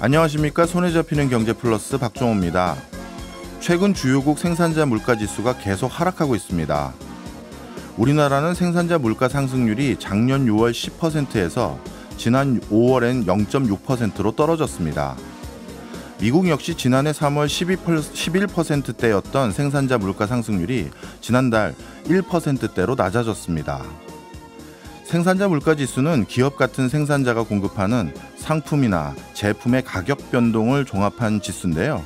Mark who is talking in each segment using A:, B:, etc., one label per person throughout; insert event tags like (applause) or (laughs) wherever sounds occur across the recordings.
A: 안녕하십니까 손에 잡히는 경제 플러스 박종호입니다. 최근 주요국 생산자 물가 지수가 계속 하락하고 있습니다. 우리나라는 생산자 물가 상승률이 작년 6월 10%에서 지난 5월엔 0.6%로 떨어졌습니다. 미국 역시 지난해 3월 11%대였던 생산자 물가 상승률이 지난달 1%대로 낮아졌습니다. 생산자 물가 지수는 기업 같은 생산자가 공급하는 상품이나 제품의 가격 변동을 종합한 지수인데요.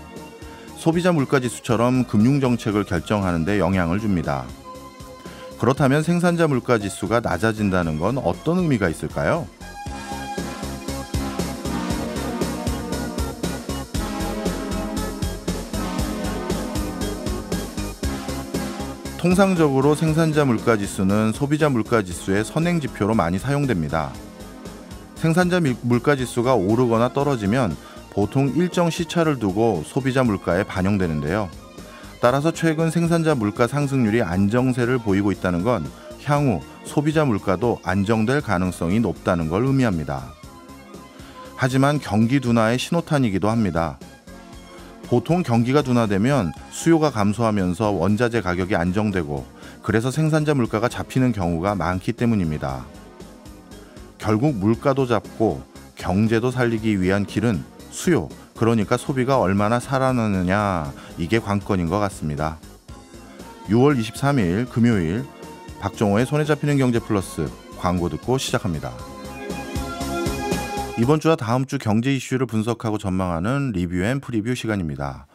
A: 소비자 물가 지수처럼 금융 정책을 결정하는 데 영향을 줍니다. 그렇다면 생산자 물가 지수가 낮아진다는 건 어떤 의미가 있을까요? 통상적으로 생산자 물가 지수는 소비자 물가 지수의 선행 지표로 많이 사용됩니다. 생산자 물가 지수가 오르거나 떨어지면 보통 일정 시차를 두고 소비자 물가에 반영되는데요. 따라서 최근 생산자 물가 상승률이 안정세를 보이고 있다는 건 향후 소비자 물가도 안정될 가능성이 높다는 걸 의미합니다. 하지만 경기 둔화의 신호탄이기도 합니다. 보통 경기가 둔화되면 수요가 감소하면서 원자재 가격이 안정되고 그래서 생산자 물가가 잡히는 경우가 많기 때문입니다. 결국 물가도 잡고 경제도 살리기 위한 길은 수요, 그러니까 소비가 얼마나 살아나느냐, 이게 관건인 것 같습니다. 6월 23일 금요일 박정호의 손에 잡히는 경제 플러스 광고 듣고 시작합니다. 이번 주와 다음 주 경제 이슈를 분석하고 전망하는 리뷰 앤 프리뷰 시간입니다.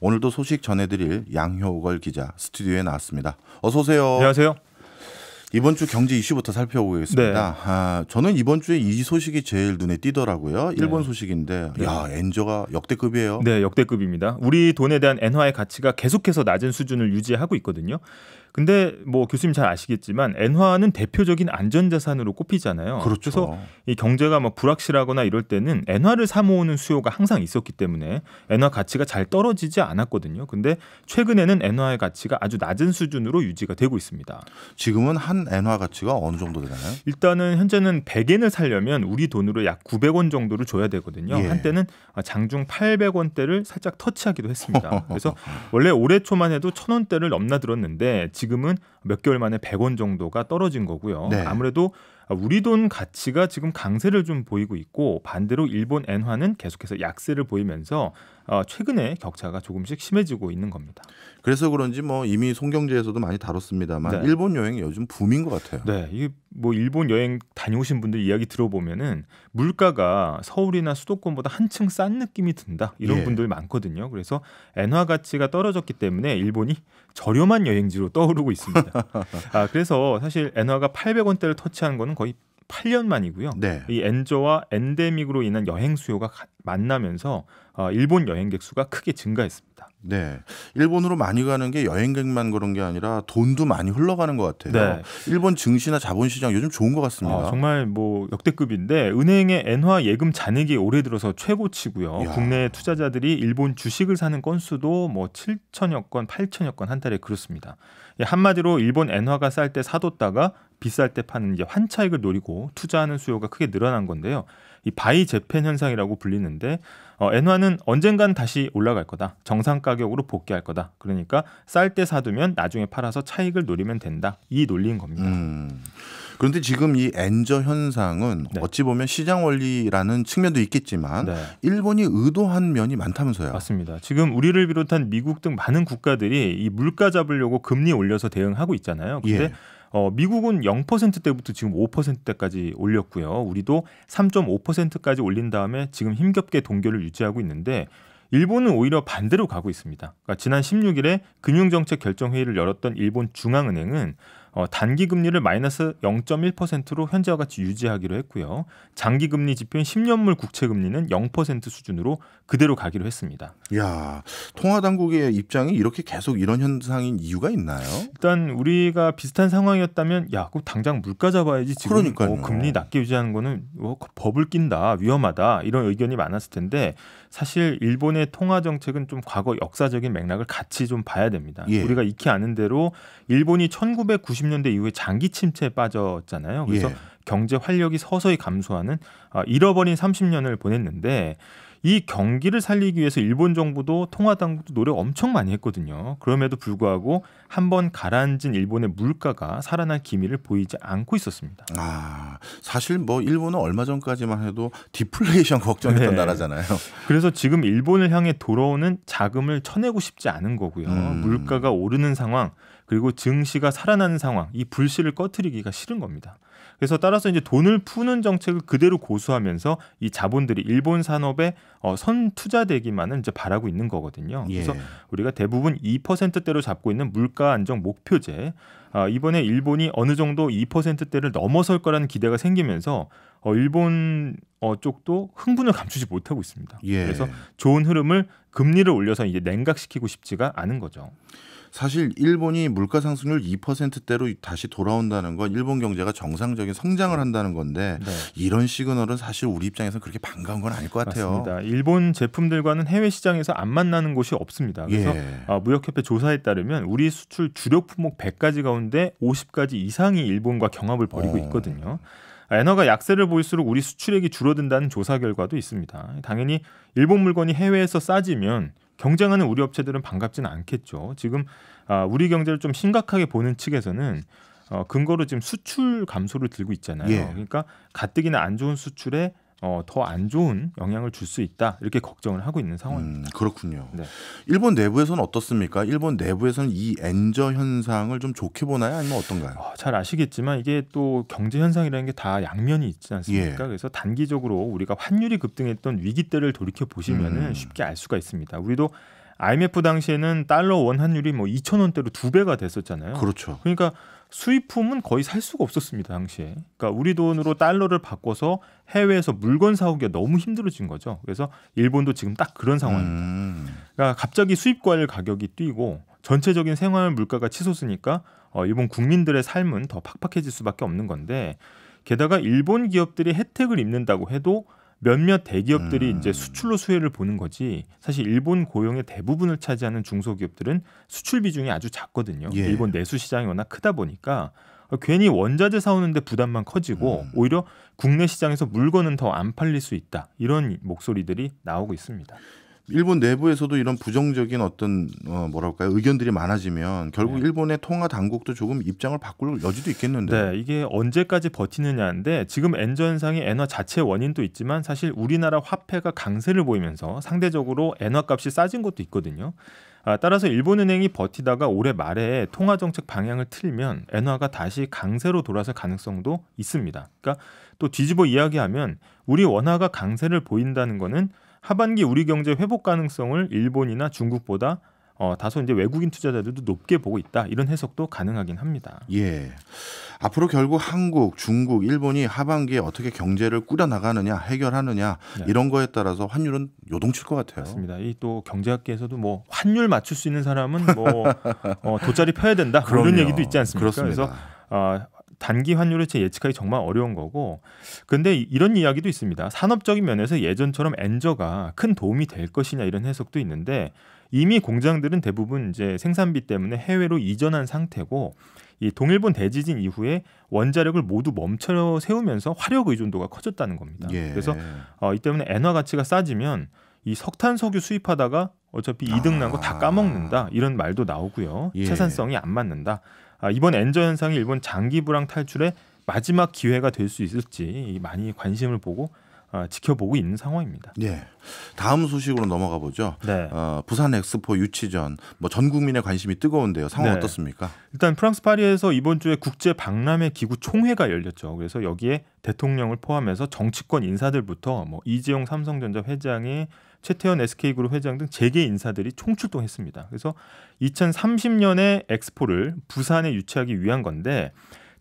A: 오늘도 소식 전해드릴 양효걸 기자 스튜디오에 나왔습니다. 어서 오세요. 안녕하세요. 이번 주 경제 이슈부터 살펴보겠습니다. 네. 아, 저는 이번 주에 이 소식이 제일 눈에 띄더라고요. 일본 네.
B: 소식인데, 네. 야 엔저가 역대급이에요. 네, 역대급입니다. 우리 돈에 대한 엔화의 가치가 계속해서 낮은 수준을 유지하고 있거든요. 근데 뭐 교수님 잘 아시겠지만 엔화는 대표적인 안전자산으로 꼽히잖아요. 그렇죠. 그래서 이 경제가 막 불확실하거나 이럴 때는 엔화를 사모으는 수요가 항상 있었기 때문에 엔화 가치가 잘 떨어지지 않았거든요. 근데 최근에는 엔화의 가치가 아주 낮은 수준으로 유지가 되고 있습니다. 지금은 한 엔화 가치가 어느 정도 되나요? 일단은 현재는 100엔을 살려면 우리 돈으로 약 900원 정도를 줘야 되거든요. 예. 한때는 장중 800원대를 살짝 터치하기도 했습니다. (laughs) 그래서 원래 올해 초만 해도 1000원대를 넘나들었는데 지금 지금은 몇 개월 만에 100원 정도가 떨어진 거고요. 네. 아무래도 우리 돈 가치가 지금 강세를 좀 보이고 있고 반대로 일본 엔화는 계속해서 약세를 보이면서 어, 최근에 격차가 조금씩 심해지고 있는 겁니다. 그래서 그런지 뭐 이미 송경제에서도 많이 다뤘습니다만 네. 일본 여행이 요즘 붐인 것 같아요. 네, 이뭐 일본 여행 다녀오신 분들 이야기 들어보면은 물가가 서울이나 수도권보다 한층 싼 느낌이 든다 이런 예. 분들 많거든요. 그래서 엔화 가치가 떨어졌기 때문에 일본이 저렴한 여행지로 떠오르고 있습니다. (laughs) 아, 그래서 사실 엔화가 800원대를 터치한 거는 거의 8년 만이고요. 네. 이 엔저와 엔데믹으로 인한 여행 수요가 만나면서 어, 일본 여행객 수가 크게 증가했습니다. 네, 일본으로
A: 많이 가는 게 여행객만 그런 게 아니라 돈도 많이 흘러가는 것 같아요. 네. 일본 증시나 자본시장
B: 요즘 좋은 것 같습니다. 아, 정말 뭐 역대급인데 은행의 엔화 예금 잔액이 올해 들어서 최고치고요. 야. 국내 투자자들이 일본 주식을 사는 건수도 뭐 7천여 건, 8천여 건 한 달에 그렇습니다. 예, 한마디로 일본 엔화가 쌀 때 사뒀다가 비쌀 때 파는 이제 환차익을 노리고 투자하는 수요가 크게 늘어난 건데요. 이 바이 재팬 현상이라고 불리는데 어, 엔화는 언젠간 다시 올라갈 거다. 정상 가격으로 복귀할 거다. 그러니까 쌀 때 사두면 나중에 팔아서 차익을 노리면 된다. 이 논리인 겁니다. 음.
A: 그런데 지금 이 엔저 현상은 네. 어찌 보면 시장 원리라는 측면도 있겠지만
B: 네. 일본이 의도한 면이 많다면서요. 맞습니다. 지금 우리를 비롯한 미국 등 많은 국가들이 이 물가 잡으려고 금리 올려서 대응하고 있잖아요. 근데 예. 어, 미국은 0%대부터 지금 5%대까지 올렸고요. 우리도 3.5%까지 올린 다음에 지금 힘겹게 동결을 유지하고 있는데 일본은 오히려 반대로 가고 있습니다. 그러니까 지난 16일에 금융정책 결정회의를 열었던 일본 중앙은행은 어, 단기 금리를 마이너스 0.1%로 현재와 같이 유지하기로 했고요. 장기 금리 지표인 10년물 국채 금리는 0% 수준으로 그대로 가기로 했습니다.
A: 야, 통화 당국의 입장이 이렇게 계속 이런 현상인 이유가 있나요?
B: 일단 우리가 비슷한 상황이었다면 야, 꼭 당장 물가 잡아야지 지금 그러니까요. 어, 금리 낮게 유지하는 거는 어, 법을 낀다, 위험하다 이런 의견이 많았을 텐데 사실 일본의 통화 정책은 좀 과거 역사적인 맥락을 같이 좀 봐야 됩니다. 예. 우리가 익히 아는 대로 일본이 1990년대 이후에 장기 침체에 빠졌잖아요. 그래서 예. 경제 활력이 서서히 감소하는 아, 잃어버린 30년을 보냈는데 이 경기를 살리기 위해서 일본 정부도 통화당국도 노력 엄청 많이 했거든요. 그럼에도 불구하고 한 번 가라앉은 일본의 물가가 살아날 기미를 보이지 않고 있었습니다. 아, 사실 뭐 일본은 얼마 전까지만 해도 디플레이션 (laughs) 걱정했던 네. 나라잖아요. 그래서 지금 일본을 향해 돌아오는 자금을 쳐내고 싶지 않은 거고요. 음. 물가가 오르는 상황 그리고 증시가 살아나는 상황, 이 불씨를 꺼트리기가 싫은 겁니다. 그래서 따라서 이제 돈을 푸는 정책을 그대로 고수하면서 이 자본들이 일본 산업에 어, 선 투자되기만을 이제 바라고 있는 거거든요. 예. 그래서 우리가 대부분 2%대로 잡고 있는 물가 안정 목표제 아, 이번에 일본이 어느 정도 2%대를 넘어설 거라는 기대가 생기면서 어, 일본 어, 쪽도 흥분을 감추지 못하고 있습니다. 예. 그래서 좋은 흐름을 금리를 올려서 이제 냉각시키고 싶지가 않은 거죠.
A: 사실 일본이 물가 상승률 2%대로 다시 돌아온다는 건 일본 경제가
B: 정상적인 성장을 한다는 건데 네. 이런 시그널은 사실 우리 입장에서 그렇게 반가운 건 아닐 것 같아요. 맞습니다. 일본 제품들과는 해외 시장에서 안 만나는 곳이 없습니다. 그래서 예. 어, 무역협회 조사에 따르면 우리 수출 주력 품목 100가지 가운데 50가지 이상이 일본과 경합을 벌이고 어. 있거든요. 엔화가 약세를 보일수록 우리 수출액이 줄어든다는 조사 결과도 있습니다. 당연히 일본 물건이 해외에서 싸지면 경쟁하는 우리 업체들은 반갑지는 않겠죠. 지금 아, 우리 경제를 좀 심각하게 보는 측에서는 어, 근거로 지금 수출 감소를 들고 있잖아요. 예. 그러니까 가뜩이나 안 좋은 수출에 어, 더안 좋은 영향을 줄 수 있다 이렇게 걱정을 하고 있는 상황입니다. 음,
A: 그렇군요. 네. 일본 내부에서는 어떻습니까? 일본 내부에서는 이 엔저 현상을 좀 좋게
B: 보나요, 아니면 어떤가요? 어, 잘 아시겠지만 이게 또 경제 현상이라는 게 다 양면이 있지 않습니까? 예. 그래서 단기적으로 우리가 환율이 급등했던 위기 때를 돌이켜 보시면 음. 쉽게 알 수가 있습니다. 우리도 IMF 당시에는 달러 원 환율이 뭐 2천 원대로 두 배가 됐었잖아요. 그렇죠. 그러니까 수입품은 거의 살 수가 없었습니다 당시에. 그러니까 우리 돈으로 달러를 바꿔서 해외에서 물건 사오기가 너무 힘들어진 거죠. 그래서 일본도 지금 딱 그런 상황입니다. 음. 그러니까 갑자기 수입과일 가격이 뛰고 전체적인 생활 물가가 치솟으니까 어, 일본 국민들의 삶은 더 팍팍해질 수밖에 없는 건데 게다가 일본 기업들이 혜택을 입는다고 해도 몇몇 대기업들이 음. 이제 수출로 수혜를 보는 거지 사실 일본 고용의 대부분을 차지하는 중소기업들은 수출 비중이 아주 작거든요. 예. 일본 내수 시장이 워낙 크다 보니까 괜히 원자재 사오는데 부담만 커지고 음. 오히려 국내 시장에서 물건은 더 안 팔릴 수 있다 이런 목소리들이 나오고 있습니다. 일본 내부에서도 이런 부정적인 어떤 어 뭐랄까요 의견들이 많아지면 결국 네. 일본의 통화 당국도 조금 입장을 바꿀 여지도 있겠는데. 네, 이게 언제까지 버티느냐인데 지금 엔전상의 엔화 자체 원인도 있지만 사실 우리나라 화폐가 강세를 보이면서 상대적으로 엔화 값이 싸진 것도 있거든요. 아, 따라서 일본은행이 버티다가 올해 말에 통화 정책 방향을 틀면 엔화가 다시 강세로 돌아설 가능성도 있습니다. 그러니까 또 뒤집어 이야기하면 우리 원화가 강세를 보인다는 것은 하반기 우리 경제 회복 가능성을 일본이나 중국보다 어, 다소 이제 외국인 투자자들도 높게 보고 있다 이런 해석도 가능하긴 합니다. 예. 앞으로 결국 한국,
A: 중국, 일본이 하반기에 어떻게 경제를 꾸려 나가느냐, 해결하느냐 네. 이런 거에 따라서
B: 환율은 요동칠 것 같아요. 맞습니다. 이 또 경제학계에서도 뭐 환율 맞출 수 있는 사람은 뭐 (laughs) 어, 돗자리 펴야 된다 그런 뭐 얘기도 있지 않습니까? 그렇습니다. 그래서 어, 단기 환율을 예측하기 정말 어려운 거고 근데 이런 이야기도 있습니다. 산업적인 면에서 예전처럼 엔저가 큰 도움이 될 것이냐 이런 해석도 있는데 이미 공장들은 대부분 이제 생산비 때문에 해외로 이전한 상태고 이 동일본 대지진 이후에 원자력을 모두 멈춰 세우면서 화력 의존도가 커졌다는 겁니다. 예. 그래서 어, 이 때문에 엔화 가치가 싸지면 이 석탄 석유 수입하다가 어차피 이득 난 거다 아. 까먹는다 이런 말도 나오고요. 예. 채산성이 안 맞는다. 아, 이번 엔저 현상이 일본 장기 불황 탈출의 마지막 기회가 될 수 있을지 많이 관심을 보고 아, 지켜보고 있는 상황입니다. 예.
A: 다음 소식으로 넘어가 보죠. 네. 어, 부산
B: 엑스포 유치전 뭐 전 국민의 관심이 뜨거운데요. 상황 네. 어떻습니까? 일단 프랑스 파리에서 이번 주에 국제 박람회 기구 총회가 열렸죠. 그래서 여기에 대통령을 포함해서 정치권 인사들부터 뭐 이재용 삼성전자 회장이 최태현 SK그룹 회장 등 재계 인사들이 총출동했습니다. 그래서 2030년에 엑스포를 부산에 유치하기 위한 건데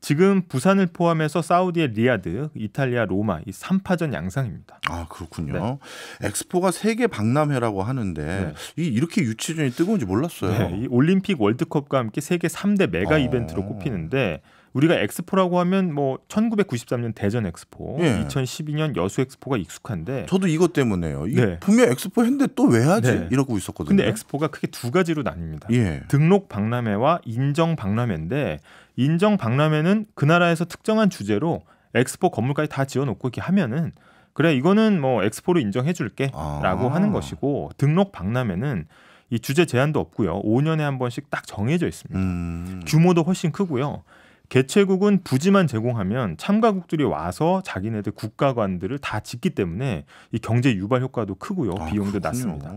B: 지금 부산을 포함해서 사우디의 리아드 이탈리아 로마 이 3파전 양상입니다. 아 그렇군요. 네. 엑스포가 세계 박람회라고 하는데 네. 이 이렇게 유치전이 뜨거운지 몰랐어요. 네, 이 올림픽 월드컵과 함께 세계 3대 메가 어... 이벤트로 꼽히는데 우리가 엑스포라고 하면 뭐 1993년 대전 엑스포, 예. 2012년 여수 엑스포가 익숙한데 저도 이것 때문에요. 네.
A: 분명 엑스포 했는데 또 왜 하지? 네. 이러고 있었거든요. 근데 엑스포가
B: 크게 두 가지로 나뉩니다. 예. 등록 박람회와 인정 박람회인데 인정 박람회는 그 나라에서 특정한 주제로 엑스포 건물까지 다 지어놓고 이렇게 하면은 그래 이거는 뭐 엑스포로 인정해줄게라고 아. 하는 것이고 등록 박람회는 이 주제 제한도 없고요. 5년에 한 번씩 딱 정해져 있습니다. 음. 규모도 훨씬 크고요. 개최국은 부지만 제공하면 참가국들이 와서 자기네들 국가관들을 다 짓기 때문에 이 경제 유발 효과도 크고요. 아, 비용도 아, 낮습니다.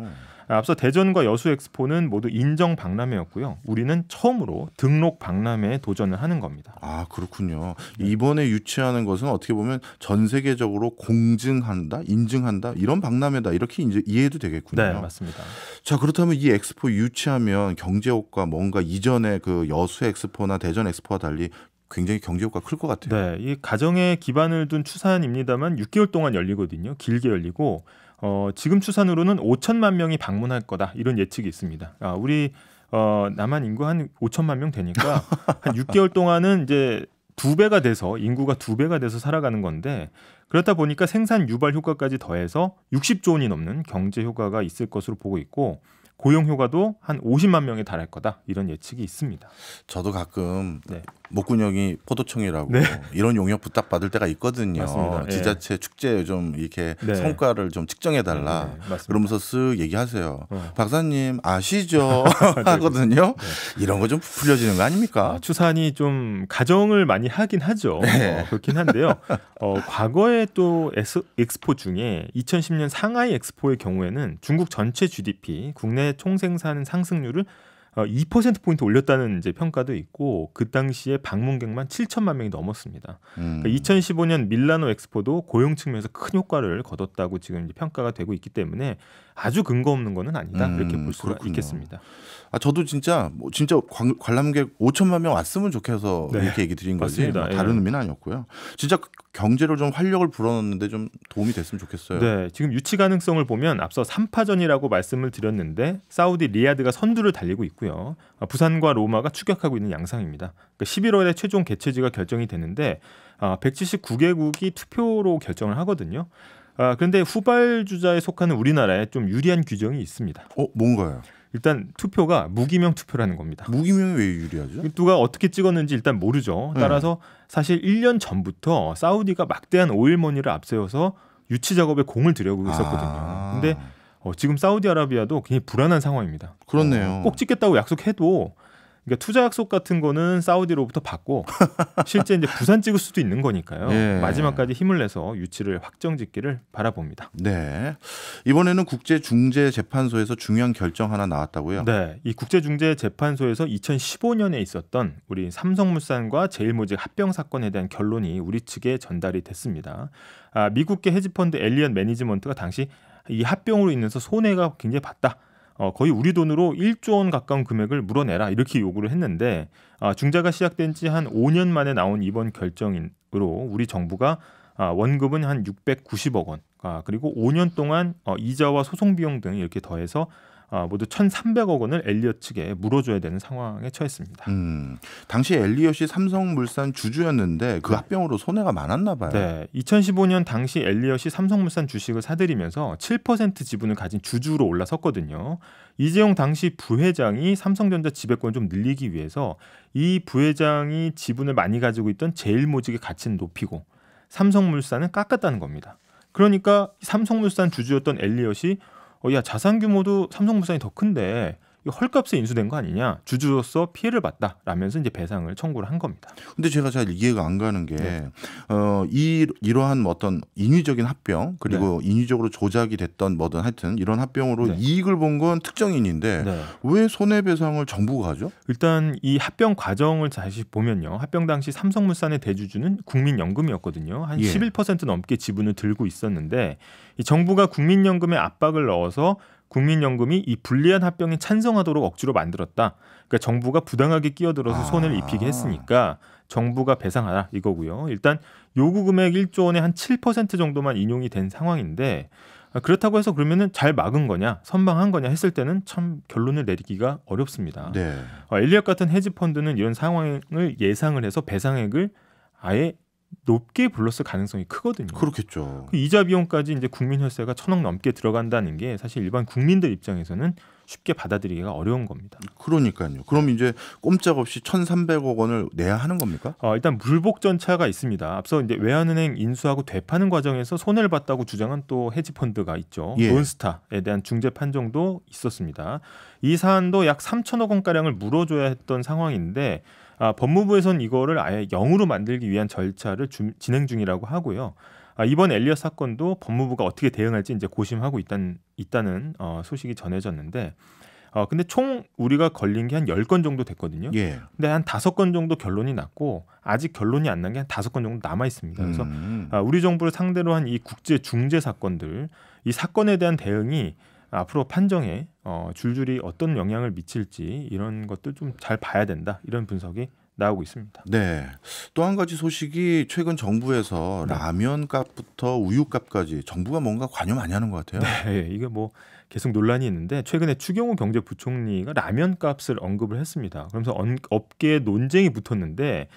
B: 앞서 대전과 여수 엑스포는 모두 인정 박람회였고요. 우리는 처음으로 등록 박람회에 도전을 하는 겁니다. 아 그렇군요. 네. 이번에
A: 유치하는 것은 어떻게 보면 전 세계적으로 공증한다, 인증한다 이런 박람회다 이렇게 이제 이해도 되겠군요. 네 맞습니다. 자 그렇다면 이 엑스포 유치하면 경제 효과
B: 뭔가 이전에 그 여수 엑스포나 대전 엑스포와 달리 굉장히 경제 효과 클 것 같아요. 네, 이 가정에 기반을 둔 추산입니다만 6개월 동안 열리거든요. 길게 열리고 어, 지금 추산으로는 5천만 명이 방문할 거다 이런 예측이 있습니다. 아, 우리 어, 남한 인구 한 5천만 명 되니까 (laughs) 한 6개월 동안은 이제 두 배가 돼서 인구가 두 배가 돼서 살아가는 건데 그렇다 보니까 생산 유발 효과까지 더해서 60조 원이 넘는 경제 효과가 있을 것으로 보고 있고 고용 효과도 한 50만 명에 달할 거다 이런 예측이 있습니다. 저도 가끔 네. 목구녕이 포도청이라고 네. 이런
A: 용역 부탁받을 때가 있거든요. 맞습니다. 예. 지자체 예. 축제 좀 이렇게 네. 성과를 좀 측정해 달라. 네. 네 그러면서 쓱 얘기하세요. 어. 박사님 아시죠? (laughs) 네, 네. 하거든요.
B: 이런 거 좀 풀려지는 거 아닙니까? 아, 추산이 좀 가정을 많이 하긴 하죠. 어, 그렇긴 한데요. 어, 과거에 또 에스, 엑스포 중에 2010년 상하이 엑스포의 경우에는 중국 전체 GDP 국내 총생산 상승률을 2%포인트 어, 올렸다는 이제 평가도 있고 그 당시에 방문객만 7천만 명이 넘었습니다. 음. 그러니까 2015년 밀라노 엑스포도 고용 측면에서 큰 효과를 거뒀다고 지금 평가가 되고 있기 때문에 아주 근거 없는 거는 아니다 음, 이렇게 볼 수가 있겠습니다. 아 저도 진짜 뭐
A: 진짜 관, 람객 5천만 명 왔으면 좋겠어서 네. 이렇게 얘기 드린 맞습니다. 뭐 다른 예. 의미는 아니었고요.
B: 진짜 경제로 좀 활력을 불어넣는데 좀 도움이 됐으면 좋겠어요. 네, 지금 유치 가능성을 보면 앞서 3파전이라고 말씀을 드렸는데 사우디 리야드가 선두를 달리고 있고요. 아, 부산과 로마가 추격하고 있는 양상입니다. 그러니까 11월에 최종 개최지가 결정이 되는데 179개국이 아, 투표로 결정을 하거든요. 아, 그런데 후발주자에 속하는 우리나라에 좀 유리한 규정이 있습니다. 어, 뭔가요? 일단 투표가 무기명 투표라는 겁니다. 무기명이 왜 유리하죠? 누가 어떻게 찍었는지 일단 모르죠. 네. 따라서 네. 사실 1년 전부터 사우디가 막대한 오일머니를 앞세워서 유치 작업에 공을 들여고 아. 있었거든요. 아. 근데 어, 지금 사우디아라비아도 굉장히 불안한 상황입니다. 그렇네요. 어, 꼭 찍겠다고 약속해도 그러니까 투자 약속 같은 거는 사우디로부터 받고 (laughs) 실제 이제 부산 찍을 수도 있는 거니까요. 예. 마지막까지 힘을 내서 유치를 확정짓기를 바라봅니다. 네. 이번에는 국제 중재 재판소에서 중요한 결정 하나 나왔다고요. 네. 이 국제 중재 재판소에서 2015년에 있었던 우리 삼성물산과 제일모직 합병 사건에 대한 결론이 우리 측에 전달이 됐습니다. 아, 미국계 헤지펀드 엘리언 매니지먼트가 당시 이 합병으로 인해서 손해가 굉장히 봤다. 어, 거의 우리 돈으로 1조 원 가까운 금액을 물어내라 이렇게 요구를 했는데 아, 중재가 시작된 지 한 5년 만에 나온 이번 결정으로 우리 정부가 아, 원금은 한 690억 원, 아, 그리고 5년 동안 어, 이자와 소송 비용 등 이렇게 더해서 어, 모두 1,300억 원을 엘리엇 측에 물어줘야 되는 상황에 처했습니다. 음, 당시 엘리엇이 삼성물산 주주였는데 그 네. 합병으로 손해가 많았나 봐요. 네, 2015년 당시 엘리엇이 삼성물산 주식을 사들이면서 7% 지분을 가진 주주로 올라섰거든요. 이재용 당시 부회장이 삼성전자 지배권 좀 늘리기 위해서 이 부회장이 지분을 많이 가지고 있던 제일모직의 가치는 높이고 삼성물산은 깎았다는 겁니다. 그러니까 삼성물산 주주였던 엘리엇이 어, 야 자산 규모도 삼성물산이 더 큰데 헐값에 인수된 거 아니냐 주주로서 피해를 봤다라면서 이제 배상을 청구를 한 겁니다. 근데 제가 잘 이해가 안 가는 게 네.
A: 어, 이 이러한 뭐 어떤 인위적인 합병 그리고 네. 인위적으로 조작이 됐던 뭐든
B: 하여튼 이런 합병으로 네. 이익을 본 건 특정인인데 네. 왜 손해배상을 정부가 하죠? 일단 이 합병 과정을 다시 보면요 합병 당시 삼성물산의 대주주는 국민연금이었거든요 한 11% 예. 넘게 지분을 들고 있었는데 이 정부가 국민연금에 압박을 넣어서 국민연금이 이 불리한 합병에 찬성하도록 억지로 만들었다. 그러니까 정부가 부당하게 끼어들어서 아. 손을 아. 입히게 했으니까 정부가 배상하라 이거고요. 일단 요구 금액 1조 원의 한 7% 정도만 인용이 된 상황인데 아, 그렇다고 해서 그러면은 잘 막은 거냐, 선방한 거냐 했을 때는 참 결론을 내리기가 어렵습니다. 네. 어, 엘리엇 같은 헤지 펀드는 이런 상황을 예상을 해서 배상액을 아예 높게 불렀을 가능성이 크거든요. 그렇겠죠. 그 이자 비용까지 이제 국민혈세가 천억 넘게 들어간다는 게 사실 일반 국민들 입장에서는 쉽게 받아들이기가 어려운 겁니다. 그러니까요. 그럼 이제 꼼짝없이 천삼백억 원을 내야 하는 겁니까? 어, 일단 물복 전차가 있습니다. 앞서 이제 외환은행 인수하고 되파는 과정에서 손해를 봤다고 주장한 또 헤지 펀드가 있죠. 예. 논스타에 대한 중재 판정도 있었습니다. 이 사안도 약삼천억 원가량을 물어줘야 했던 상황인데 아, 법무부에서는 이거를 아예 영으로 만들기 위한 절차를 주, 진행 중이라고 하고요. 아, 이번 엘리엇 사건도 법무부가 어떻게 대응할지 이제 고심하고 있단, 있다는 어, 소식이 전해졌는데 어, 근데 총 우리가 걸린 게 한1 0건 정도 됐거든요. 예. 근데 한5건 정도 결론이 났고 아직 결론이 안 난 게 한5건 정도 남아 있습니다. 그래서 음. 아, 우리 정부를 상대로 한 이 국제 중재 사건들 이 사건에 대한 대응이 앞으로 판정에 어, 줄줄이 어떤 영향을 미칠지 이런 것도 좀 잘 봐야 된다 이런 분석이 나오고 있습니다. 네. 또 한 가지 소식이 최근 정부에서 네. 라면 값부터 우유 값까지 정부가 뭔가 관여 많이 하는 것 같아요. 네. 예, 이게 뭐 계속 논란이 있는데 최근에 추경호 경제부총리가 라면 값을 언급을 했습니다. 그러면서 업계에 논쟁이 붙었는데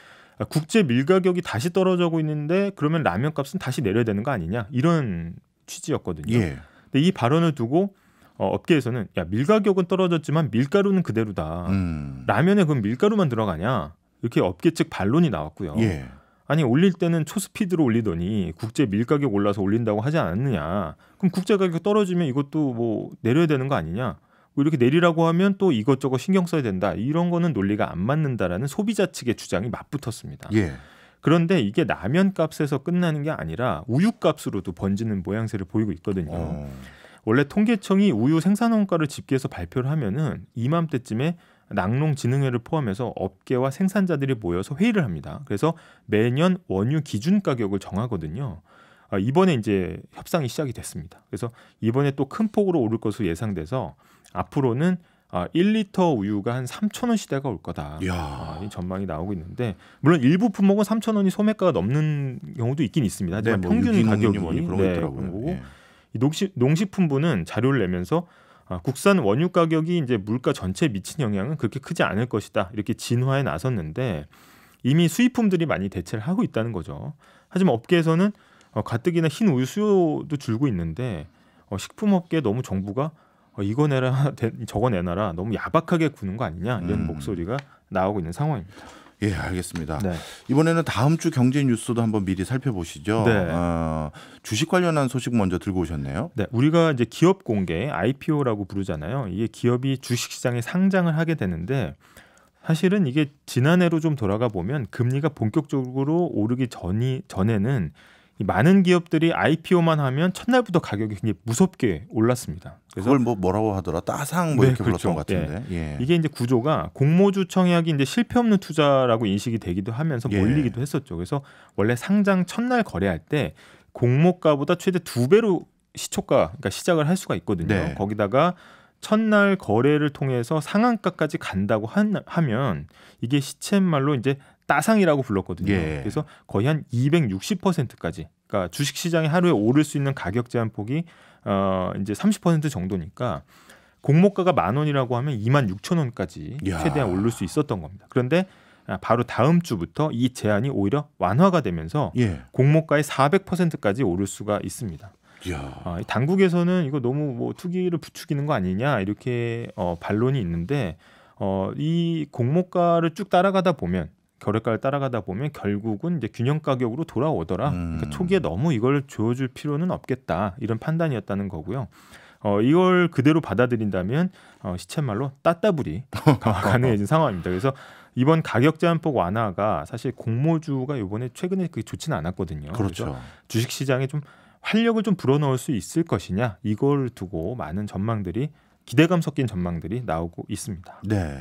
B: 국제 밀가격이 다시 떨어지고 있는데 그러면 라면 값은 다시 내려야 되는 거 아니냐 이런 취지였거든요. 예. 근데 이 발언을 두고 어, 업계에서는 야 밀가격은 떨어졌지만 밀가루는 그대로다. 음. 라면에 그럼 밀가루만 들어가냐? 이렇게 업계 측 반론이 나왔고요. 예. 아니 올릴 때는 초스피드로 올리더니 국제 밀가격 올라서 올린다고 하지 않았느냐? 그럼 국제 가격 떨어지면 이것도 뭐 내려야 되는 거 아니냐? 뭐 이렇게 내리라고 하면 또 이것저것 신경 써야 된다. 이런 거는 논리가 안 맞는다라는 소비자 측의 주장이 맞붙었습니다. 예. 그런데 이게 라면 값에서 끝나는 게 아니라 우유 값으로도 번지는 모양새를 보이고 있거든요. 어. 원래 통계청이 우유 생산 원가를 집계해서 발표를 하면은 이맘때쯤에 낙농진흥회를 포함해서 업계와 생산자들이 모여서 회의를 합니다. 그래서 매년 원유 기준 가격을 정하거든요. 아, 이번에 이제 협상이 시작이 됐습니다. 그래서 이번에 또 큰 폭으로 오를 것으로 예상돼서 앞으로는 아, 1리터 우유가 한3천원 시대가 올 거다. 아, 이 전망이 나오고 있는데 물론 일부 품목은 3천원이 소매가가 넘는 경우도 있긴 있습니다. 하지만 네, 뭐 평균 가격이 뭐 네, 그런 거고 예. 농식, 농식품부는 자료를 내면서 아, 국산 원유 가격이 이제 물가 전체에 미친 영향은 그렇게 크지 않을 것이다 이렇게 진화에 나섰는데 이미 수입품들이 많이 대체를 하고 있다는 거죠. 하지만 업계에서는 어, 가뜩이나 흰 우유 수요도 줄고 있는데 어, 식품업계에 너무 정부가 어, 이거 내라 (laughs) 저거 내놔라 너무 야박하게 구는 거 아니냐 이런 음. 목소리가 나오고 있는 상황입니다. 예, 알겠습니다. 네.
A: 이번에는 다음 주 경제 뉴스도 한번
B: 미리 살펴보시죠. 네. 어, 주식 관련한 소식 먼저 들고 오셨네요. 네, 우리가 이제 기업 공개 IPO라고 부르잖아요. 이게 기업이 주식 시장에 상장을 하게 되는데 사실은 이게 지난해로 좀 돌아가 보면 금리가 본격적으로 오르기 전이 전에는 많은 기업들이 IPO만 하면 첫날부터 가격이 굉장히 무섭게 올랐습니다. 그래서 그걸 뭐 뭐라고 하더라 따상 뭐 네, 이렇게 그렇죠. 것 같은데 예. 예. 이게 이제 구조가 공모주 청약이 이제 실패 없는 투자라고 인식이 되기도 하면서 예. 몰리기도 했었죠. 그래서 원래 상장 첫날 거래할 때 공모가보다 최대 두 배로 시초가 그러니까 시작을 할 수가 있거든요. 네. 거기다가 첫날 거래를 통해서 상한가까지 간다고 한, 하면 이게 시쳇말로 이제 따상이라고 불렀거든요. 예. 그래서 거의 한 260%까지 그러니까 주식 시장이 하루에 오를 수 있는 가격 제한 폭이 어 이제 30% 정도니까 공모가가 만 원이라고 하면 2만 6천 원까지 야. 최대한 오를 수 있었던 겁니다. 그런데 아, 바로 다음 주부터 이 제한이 오히려 완화가 되면서 예. 공모가의 400%까지 오를 수가 있습니다. 아, 당국에서는 이거 너무 뭐 투기를 부추기는 거 아니냐 이렇게 어, 반론이 있는데 어, 이 공모가를 쭉 따라가다 보면 결핵가를 따라가다 보면 결국은 이제 균형 가격으로 돌아오더라. 음. 그러니까 초기에 너무 이걸 조여줄 필요는 없겠다 이런 판단이었다는 거고요. 어, 이걸 그대로 받아들인다면 어, 시쳇말로 따따불이 (laughs) 가능해진 상황입니다. 그래서 이번 가격 제한폭 완화가 사실 공모주가 이번에 최근에 그 좋지는 않았거든요. 그렇죠. 주식 시장에 좀 활력을 좀 불어넣을 수 있을 것이냐 이걸 두고 많은 전망들이 기대감 섞인 전망들이 나오고 있습니다. 네.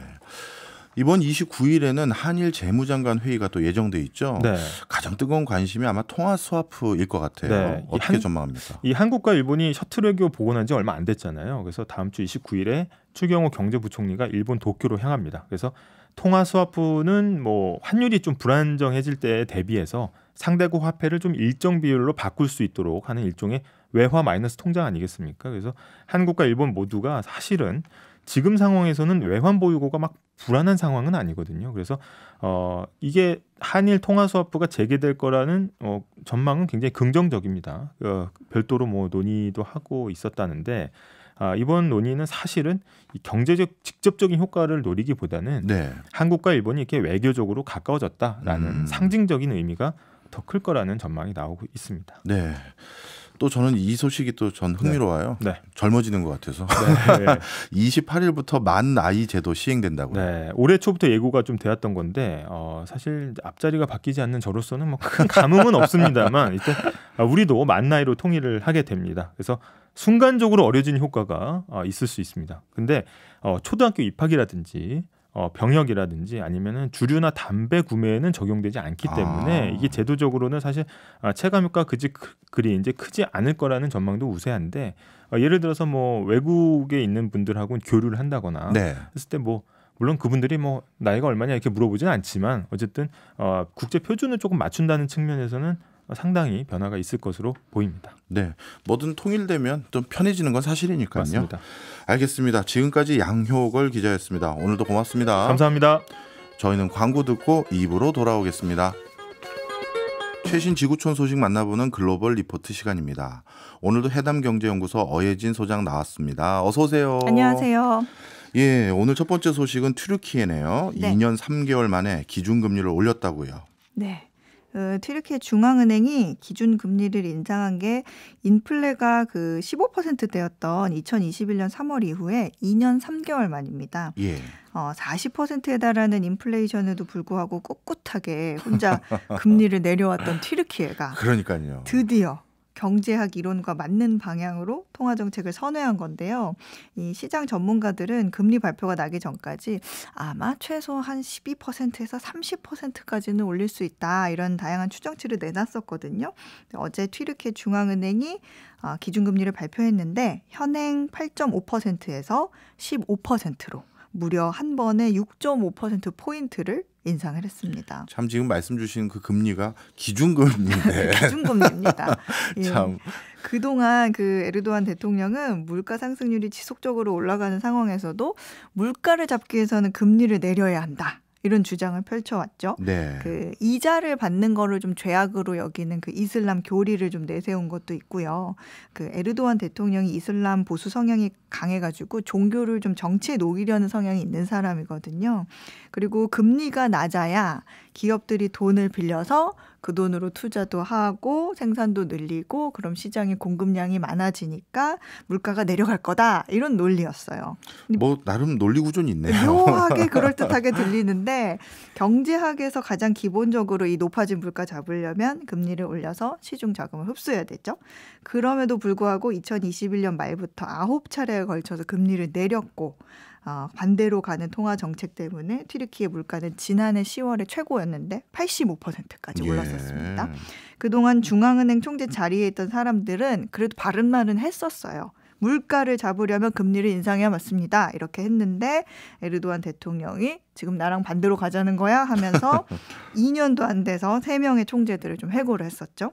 A: 이번 29일에는 한일 재무장관 회의가 또 예정돼 있죠. 네. 가장 뜨거운 관심이
B: 아마 통화 스와프일 것 같아요. 네. 어떻게 한, 전망합니까? 이 한국과 일본이 셔틀 외교 복원한 지 얼마 안 됐잖아요. 그래서 다음 주 29일에 추경호 경제부총리가 일본 도쿄로 향합니다. 그래서 통화 스와프는 뭐 환율이 좀 불안정해질 때에 대비해서 상대국 화폐를 좀 일정 비율로 바꿀 수 있도록 하는 일종의 외화 마이너스 통장 아니겠습니까? 그래서 한국과 일본 모두가 사실은 지금 상황에서는 외환 보유고가 막 불안한 상황은 아니거든요. 그래서 어 이게 한일 통화 수화부가 재개될 거라는 어 전망은 굉장히 긍정적입니다. 어, 별도로 뭐 논의도 하고 있었다는데 아, 이번 논의는 사실은 이 경제적 직접적인 효과를 노리기보다는 네. 한국과 일본이 이렇게 외교적으로 가까워졌다라는 음. 상징적인 의미가 더 클 거라는 전망이 나오고 있습니다.
A: 네. 또 저는 이 소식이 또전 네. 흥미로워요. 네. 네. 젊어지는 것 같아서. 네. 28일부터 (laughs) 만 나이 제도 시행된다고요. 네. 올해
B: 초부터 예고가 좀 되었던 건데 어, 사실 앞자리가 바뀌지 않는 저로서는 뭐 큰 감흥은 없습니다만 이제 아, 우리도 만 나이로 통일을 하게 됩니다. 그래서 순간적으로 어려진 효과가 어, 있을 수 있습니다. 근데 어, 초등학교 입학이라든지 어, 병역이라든지 아니면은 주류나 담배 구매에는 적용되지 않기 아. 때문에 아. 이게 제도적으로는 사실 아, 어, 체감 효과 그지 그리 이제 크지 않을 거라는 전망도 우세한데 어, 예를 들어서 뭐 외국에 있는 분들하고 교류를 한다거나 네. 했을 때 뭐 물론 그분들이 뭐 나이가 얼마냐 이렇게 물어보지는 않지만 어쨌든 어, 국제 표준을 조금 맞춘다는 측면에서는 상당히 변화가 있을 것으로 보입니다. 네, 뭐든 통일되면 좀 편해지는 건
A: 사실이니까요. 맞습니다. 알겠습니다. 지금까지 양효걸 기자였습니다. 오늘도 고맙습니다. 감사합니다. 저희는 광고 듣고 입으로 돌아오겠습니다. 최신 지구촌 소식 만나보는 글로벌 리포트 시간입니다. 오늘도 해담경제연구소 어예진 소장 나왔습니다. 어서 오세요. 안녕하세요. 예, 오늘 첫 번째 소식은 튀르키예네요. 네. 2년 3개월 만에 기준금리를 올렸다고요.
C: 네. 어, 튀르키의 중앙은행이 기준 금리를 인상한 게 인플레가 그1 5되었던 2021년 3월 이후에 2년 3개월 만입니다. 예. 어, 40%에 달하는 인플레이션에도 불구하고 꿋꿋하게 혼자 (laughs) 금리를 내려왔던 튀르키에가
A: 그러니까요.
C: 드디어 경제학 이론과 맞는 방향으로 통화 정책을 선회한 건데요. 이 시장 전문가들은 금리 발표가 나기 전까지 아마 최소 한 12%에서 30%까지는 올릴 수 있다 이런 다양한 추정치를 내놨었거든요. 어제 튀르키 중앙은행이 어, 기준금리를 발표했는데 현행 8.5%에서 15%로 무려 한 번에 6.5% 포인트를 인상을 했습니다. 참
A: 지금 말씀 주신 그 금리가 기준금리인데. (laughs) 기준금리입니다. (laughs) 예. 참.
C: 그동안 그 에르도안 대통령은 물가 상승률이 지속적으로 올라가는 상황에서도 물가를 잡기 위해서는 금리를 내려야 한다. 이런 주장을 펼쳐왔죠. 네. 그 이자를 받는 거를 좀 죄악으로 여기는 그 이슬람 교리를 좀 내세운 것도 있고요. 그 에르도안 대통령이 이슬람 보수 성향이 강해가지고 종교를 좀 정치에 녹이려는 성향이 있는 사람이거든요. 그리고 금리가 낮아야 기업들이 돈을 빌려서 그 돈으로 투자도 하고 생산도 늘리고 그럼 시장의 공급량이 많아지니까 물가가 내려갈 거다 이런 논리였어요.
A: 뭐 나름 논리 구조는 있네요. 묘하게 (laughs) 그럴 듯하게
C: 들리는데 경제학에서 가장 기본적으로 이 높아진 물가 잡으려면 금리를 올려서 시중 자금을 흡수해야 되죠. 그럼에도 불구하고 2021년 말부터 9차례에 걸쳐서 금리를 내렸고 어, 반대로 가는 통화 정책 때문에 튀르키의 물가는 지난해 10월에 최고였는데 85%까지 예. 올랐었습니다. 그동안 중앙은행 총재 자리에 있던 사람들은 그래도 바른 말은 했었어요. 물가를 잡으려면 금리를 인상해야 맞습니다. 이렇게 했는데 에르도안 대통령이 지금 나랑 반대로 가자는 거야 하면서 2년도 (laughs) 안 돼서 3명의 총재들을 좀 해고를 했었죠.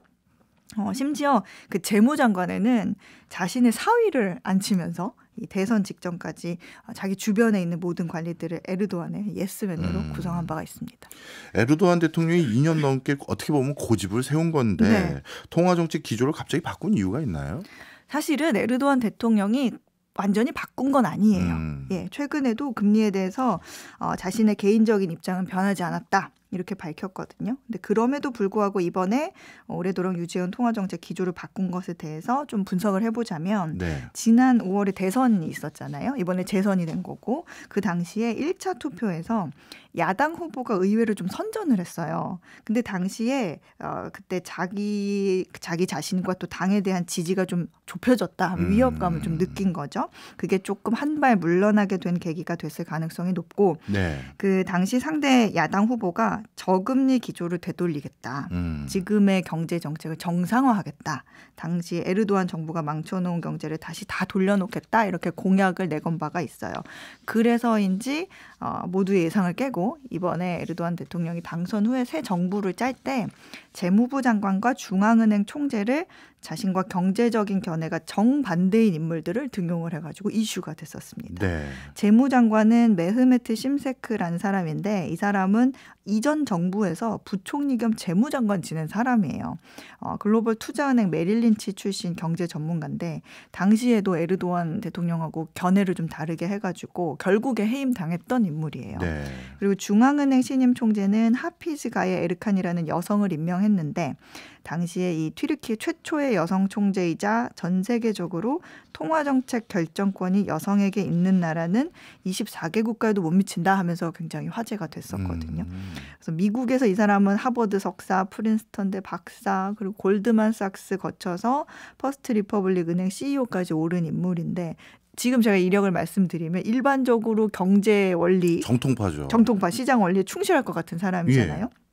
C: 어, 심지어 그 재무장관에는 자신의 사위를 앉히면서 이 대선 직전까지 자기 주변에 있는 모든 관리들을 에르도안의 예스맨으로 음. 구성한 바가 있습니다.
A: 에르도안 대통령이 2년 넘게 어떻게 보면 고집을 세운 건데 네. 통화 정책 기조를 갑자기 바꾼 이유가 있나요?
C: 사실은 에르도안 대통령이 완전히 바꾼 건 아니에요. 음. 예, 최근에도 금리에 대해서 어, 자신의 개인적인 입장은 변하지 않았다. 이렇게 밝혔거든요. 근데 그럼에도 불구하고 이번에 올해도록 유지연 통화정책 기조를 바꾼 것에 대해서 좀 분석을 해보자면 네. 지난 5월에 대선이 있었잖아요. 이번에 재선이 된 거고 그 당시에 1차 투표에서 야당 후보가 의회로좀 선전을 했어요. 근데 당시에 어, 그때 자기 자기 자신과 또 당에 대한 지지가 좀 좁혀졌다 음. 위협감을 음. 좀 느낀 거죠. 그게 조금 한 발 물러나게 된 계기가 됐을 가능성이 높고 네. 그 당시 상대 야당 후보가 저금리 기조를 되돌리겠다. 음. 지금의 경제 정책을 정상화하겠다. 당시 에르도안 정부가 망쳐놓은 경제를 다시 다 돌려놓겠다. 이렇게 공약을 내건 바가 있어요. 그래서인지 어, 모두 예상을 깨고 이번에 에르도안 대통령이 당선 후에 새 정부를 짤 때 재무부 장관과 중앙은행 총재를 자신과 경제적인 견해가 정반대인 인물들을 등용을 해가지고 이슈가 됐었습니다. 네. 재무장관은 메흐메트 심세크라는 사람인데 이 사람은 이전 정부에서 부총리 겸 재무장관 지낸 사람이에요. 어, 글로벌 투자은행 메릴린치 출신 경제 전문가인데 당시에도 에르도안 대통령하고 견해를 좀 다르게 해가지고 결국에 해임 당했던 인물이에요. 네. 그리고 중앙은행 신임 총재는 하피즈가의 에르칸이라는 여성을 임명했는데 당시에 이 튀르키 최초의 여성 총재이자 전 세계적으로 통화 정책 결정권이 여성에게 있는 나라는 24개 국가에도 못 미친다 하면서 굉장히 화제가 됐었거든요. 음. 그래서 미국에서 이 사람은 하버드 석사, 프린스턴대 박사, 그리고 골드만삭스 거쳐서 퍼스트 리퍼블릭 은행 CEO까지 오른 인물인데 지금 제가 이력을 말씀드리면 일반적으로 경제 원리
A: 정통파죠. 정통파
C: 시장 원리에 충실할 것 같은 사람이잖아요. 예.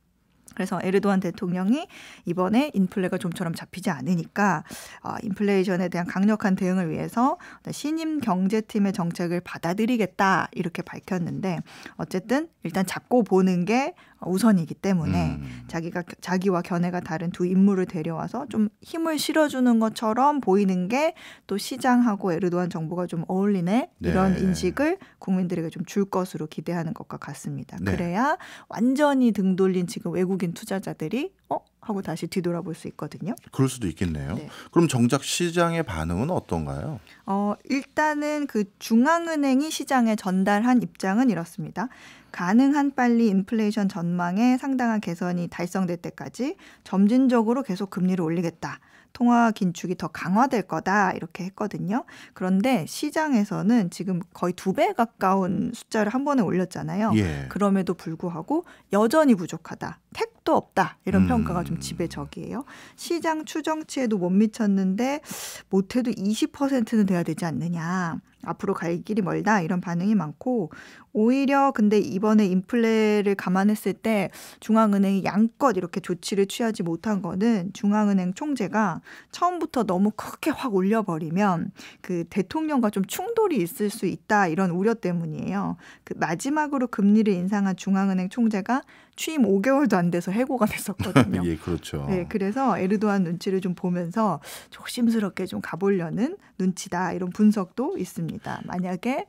C: 그래서 에르도안 대통령이 이번에 인플레가 좀처럼 잡히지 않으니까 어, 인플레이션에 대한 강력한 대응을 위해서 신임 경제팀의 정책을 받아들이겠다 이렇게 밝혔는데 어쨌든 일단 잡고 보는 게 우선이기 때문에 음. 자기가 자기와 견해가 다른 두 인물을 데려와서 좀 힘을 실어주는 것처럼 보이는 게 또 시장하고 에르도안 정부가 좀 어울리네 네. 이런 인식을 국민들에게 좀 줄 것으로 기대하는 것과 같습니다. 네. 그래야 완전히 등 돌린 지금 외국인 투자자들이 어 하고 다시 뒤돌아볼 수 있거든요.
A: 그럴 수도 있겠네요. 네. 그럼 정작 시장의 반응은 어떤가요?
C: 어, 일단은 그 중앙은행이 시장에 전달한 입장은 이렇습니다. 가능한 빨리 인플레이션 전망에 상당한 개선이 달성될 때까지 점진적으로 계속 금리를 올리겠다. 통화 긴축이 더 강화될 거다 이렇게 했거든요. 그런데 시장에서는 지금 거의 두 배 가까운 숫자를 한 번에 올렸잖아요. 예. 그럼에도 불구하고 여전히 부족하다. 택도 없다. 이런 음. 평가가 좀 지배적이에요. 시장 추정치에도 못 미쳤는데 못해도 20%는 돼야 되지 않느냐. 앞으로 갈 길이 멀다 이런 반응이 많고 오히려 근데 이번에 인플레를 감안했을 때 중앙은행이 양껏 이렇게 조치를 취하지 못한 거는 중앙은행 총재가 처음부터 너무 크게 확 올려버리면 그 대통령과 좀 충돌이 있을 수 있다 이런 우려 때문이에요. 그 마지막으로 금리를 인상한 중앙은행 총재가 취임 5개월도 안 돼서 해고가 됐었거든요. (laughs)
A: 예, 그렇죠. 네,
C: 그래서 에르도안 눈치를 좀 보면서 조심스럽게 좀 가보려는 눈치다 이런 분석도 있습니다. 있습니다. 만약에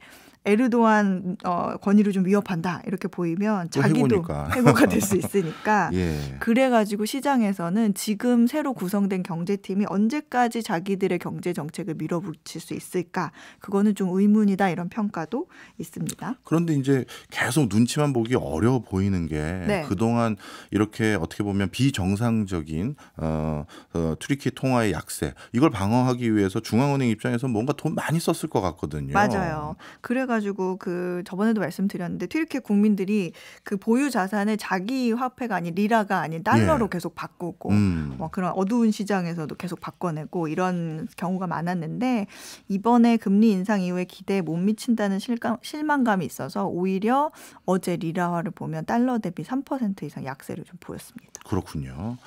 C: 에르도안 어, 권위를 좀 위협한다 이렇게 보이면 자기도 해고가 될 수 있으니까 (laughs) 예. 그래가지고 시장에서는 지금 새로 구성된 경제팀이 언제까지 자기들의 경제 정책을 밀어붙일 수 있을까 그거는 좀 의문이다 이런 평가도 있습니다.
A: 그런데 이제 계속 눈치만 보기 어려워 보이는 게 네. 그동안 이렇게 어떻게 보면 비정상적인 어, 어, 트리키 통화의 약세 이걸 방어하기 위해서 중앙은행 입장에서 뭔가 돈 많이 썼을 것 같거든요. 맞아요.
C: 그래가 가지고 그 저번에도 말씀드렸는데 튀르키 국민들이 그 보유 자산을 자기 화폐가 아닌 리라가 아닌 달러로 예. 계속 바꾸고 음. 뭐 그런 어두운 시장에서도 계속 바꿔내고 이런 경우가 많았는데 이번에 금리 인상 이후에 기대에 못 미친다는 실감, 실망감이 있어서 오히려 어제 리라화를 보면 달러 대비 3% 이상 약세를 좀 보였습니다.
A: 그렇군요.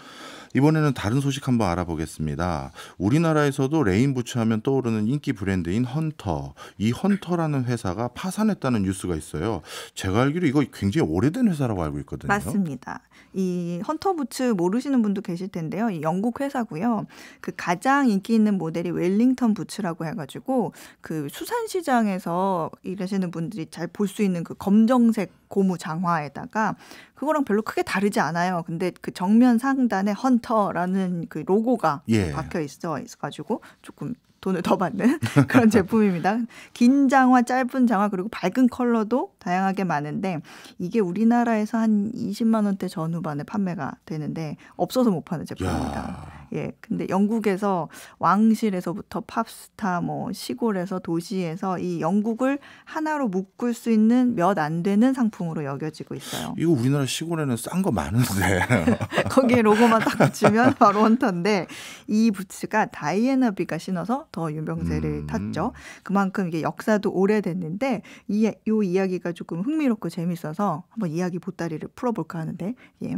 A: 이번에는 다른 소식 한번 알아보겠습니다. 우리나라에서도 레인 부츠 하면 떠오르는 인기 브랜드인 헌터. 이 헌터라는 회사가 파산했다는 뉴스가 있어요. 제가 알기로 이거 굉장히 오래된 회사라고 알고 있거든요. 맞습니다.
C: 이 헌터 부츠 모르시는 분도 계실 텐데요. 영국 회사고요. 그 가장 인기 있는 모델이 웰링턴 부츠라고 해가지고 그 수산시장에서 일하시는 분들이 잘 볼 수 있는 그 검정색 고무 장화에다가 그거랑 별로 크게 다르지 않아요. 근데 그 정면 상단에 헌터라는 그 로고가 예. 박혀 있어 가지고 조금 돈을 더 받는 (laughs) 그런 제품입니다. 긴 장화, 짧은 장화 그리고 밝은 컬러도 다양하게 많은데 이게 우리나라에서 한 20만 원대 전후반에 판매가 되는데 없어서 못 파는 제품입니다. 야. 예. 근데 영국에서 왕실에서부터 팝스타 뭐 시골에서 도시에서 이 영국을 하나로 묶을 수 있는 몇 안 되는 상품으로 여겨지고 있어요.
A: 이거 우리나라 시골에는 싼 거 많은데. (laughs)
C: 거기에 로고만 딱 붙이면 (laughs) 바로 원터인데 이 부츠가 다이애나비가 신어서 더 유명세를 음. 탔죠. 그만큼 이게 역사도 오래됐는데 이요 이야기가 조금 흥미롭고 재밌어서 한번 이야기 보따리를 풀어볼까 하는데 예.